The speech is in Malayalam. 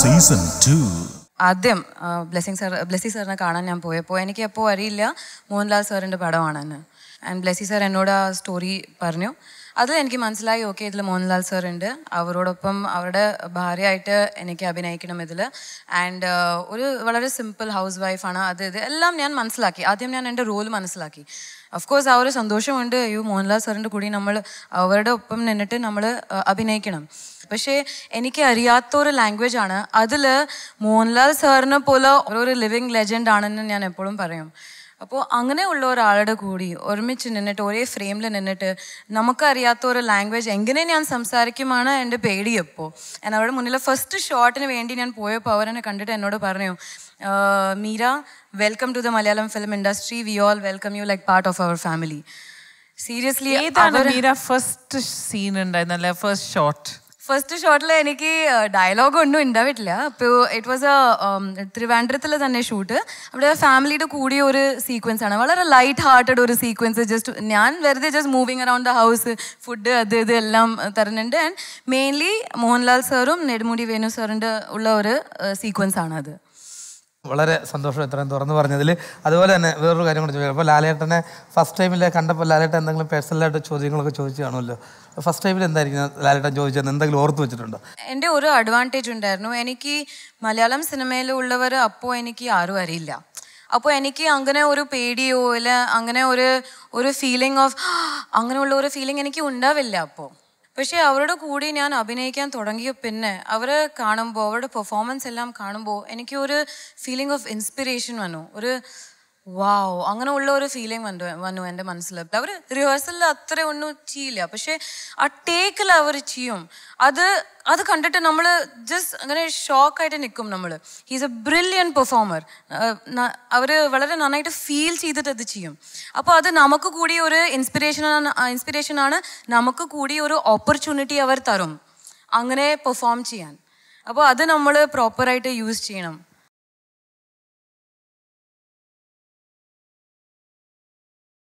സീസൺ ആദ്യം ബ്ലെസ്സിങ് സാർ ബ്ലെസ്സി സാറിനെ കാണാൻ ഞാൻ പോയപ്പോൾ എനിക്ക് അപ്പോൾ അറിയില്ല മോഹൻലാൽ സാറിൻ്റെ പടമാണെന്ന് ആൻഡ് ബ്ലെസ്സി സാർ എന്നോട് ആ സ്റ്റോറി പറഞ്ഞു അതിൽ എനിക്ക് മനസ്സിലായി ഓക്കെ ഇതിൽ മോഹൻലാൽ സാർ ഉണ്ട് അവരോടൊപ്പം അവരുടെ ഭാര്യയായിട്ട് എനിക്ക് അഭിനയിക്കണം ഇതിൽ ആൻഡ് ഒരു വളരെ സിമ്പിൾ ഹൗസ് വൈഫാണ് അത് ഇത് എല്ലാം ഞാൻ മനസ്സിലാക്കി ആദ്യം ഞാൻ എൻ്റെ റോൾ മനസ്സിലാക്കി ഓഫ് കോഴ്സ് ആ ഒരു സന്തോഷമുണ്ട് അയ്യോ മോഹൻലാൽ സാറിൻ്റെ കൂടി നമ്മൾ അവരുടെ ഒപ്പം നിന്നിട്ട് നമ്മൾ അഭിനയിക്കണം പക്ഷേ എനിക്ക് അറിയാത്ത ഒരു ലാംഗ്വേജ് ആണ് അതിൽ മോഹൻലാൽ സാറിനെ പോലെ ഒരു ലിവിങ് ലെജൻഡ് ആണെന്ന് ഞാൻ എപ്പോഴും പറയും അപ്പോൾ അങ്ങനെയുള്ള ഒരാളുടെ കൂടി ഒരുമിച്ച് നിന്നിട്ട് ഒരേ ഫ്രെയിമിൽ നിന്നിട്ട് നമുക്കറിയാത്ത ഒരു ലാംഗ്വേജ് എങ്ങനെ ഞാൻ സംസാരിക്കുമാണ് എൻ്റെ പേടിയപ്പോൾ ഞാൻ അവരുടെ മുന്നിലെ ഫസ്റ്റ് ഷോട്ടിന് വേണ്ടി ഞാൻ പോയപ്പോൾ അവരെന്നെ കണ്ടിട്ട് എന്നോട് പറഞ്ഞു Meera welcome to the Malayalam film industry we all welcome you like part of our family seriously first scene ഉണ്ടായിരുന്നല്ലേ ഫസ്റ്റ് ഷോട്ട് ഫസ്റ്റ് ഷോട്ടിൽ എനിക്ക് ഡയലോഗ് ഒന്നും ഉണ്ടാവിട്ടില്ല അപ്പോൾ ഇറ്റ് വാസ് എ ട്രിവാൻഡ്രത്തിൽ തന്നെ ഷൂട്ട് അവിടെ ഫാമിലിയുടെ കൂടിയ ഒരു സീക്വൻസ് ആണ് വളരെ ലൈറ്റ് ഹാർട്ടഡ് ഒരു സീക്വൻസ് ജസ്റ്റ് ഞാൻ വെറുതെ just moving around the house food അത് ഇത് എല്ലാം തരുന്നുണ്ട് ആൻഡ് മെയിൻലി മോഹൻലാൽ സാറും നെടുമുടി വേണു സാറിൻ്റെ ഉള്ള ഒരു സീക്വൻസ് ആണ് അത് വളരെ സന്തോഷം ഇത്രയും തുറന്നു പറഞ്ഞതിൽ അതുപോലെ തന്നെ വേറൊരു കാര്യം കൂടി ചോദിക്കാം അപ്പോൾ ലാലേട്ടനെ ഫസ്റ്റ് ടൈമിൽ കണ്ടപ്പോൾ ലാലേട്ടൻ എന്തെങ്കിലും പേഴ്സണലായിട്ട് ചോദ്യങ്ങളൊക്കെ ചോദിച്ചു കാണുമല്ലോ ഫസ്റ്റ് ടൈമിൽ എന്തായിരിക്കും ലാലേട്ടൻ ചോദിച്ചത് എന്തെങ്കിലും ഓർത്ത് വെച്ചിട്ടുണ്ടോ എൻ്റെ ഒരു അഡ്വാൻറ്റേജ് ഉണ്ടായിരുന്നു എനിക്ക് മലയാളം സിനിമയിൽ ഉള്ളവർ അപ്പോൾ എനിക്ക് ആരും അറിയില്ല അപ്പോൾ എനിക്ക് അങ്ങനെ ഒരു പേടിയോ ഇല്ല അങ്ങനെ ഒരു ഒരു ഫീലിംഗ് ഓഫ് അങ്ങനെയുള്ള ഒരു ഫീലിംഗ് എനിക്ക് ഉണ്ടാവില്ല അപ്പോൾ പക്ഷേ അവരുടെ കൂടി ഞാൻ അഭിനയിക്കാൻ തുടങ്ങിയ പിന്നെ അവരെ കാണുമ്പോൾ അവരുടെ പെർഫോമൻസ് എല്ലാം കാണുമ്പോൾ എനിക്കൊരു ഫീലിംഗ് ഓഫ് ഇൻസ്പിറേഷൻ വന്നു ഒരു വാവ് അങ്ങനെ ഉള്ള ഒരു ഫീലിംഗ് വന്നു വന്നു എൻ്റെ മനസ്സിൽ അവർ റിഹേഴ്സലിൽ അത്ര ഒന്നും ചെയ്യില്ല പക്ഷെ ആ ടേക്കിൽ അവർ ചെയ്യും അത് അത് കണ്ടിട്ട് നമ്മൾ ജസ്റ്റ് അങ്ങനെ ഷോക്കായിട്ട് നിൽക്കും നമ്മൾ ഹീസ് എ ബ്രില്യൻ പെർഫോമർ അവർ വളരെ നന്നായിട്ട് ഫീൽ ചെയ്തിട്ട് അത് ചെയ്യും അപ്പോൾ അത് നമുക്ക് കൂടി ഒരു ഇൻസ്പിറേഷൻ ഇൻസ്പിറേഷനാണ് നമുക്ക് കൂടി ഒരു ഓപ്പർച്യൂണിറ്റി അവർ തരും അങ്ങനെ പെർഫോം ചെയ്യാൻ അപ്പോൾ അത് നമ്മൾ പ്രോപ്പറായിട്ട് യൂസ് ചെയ്യണം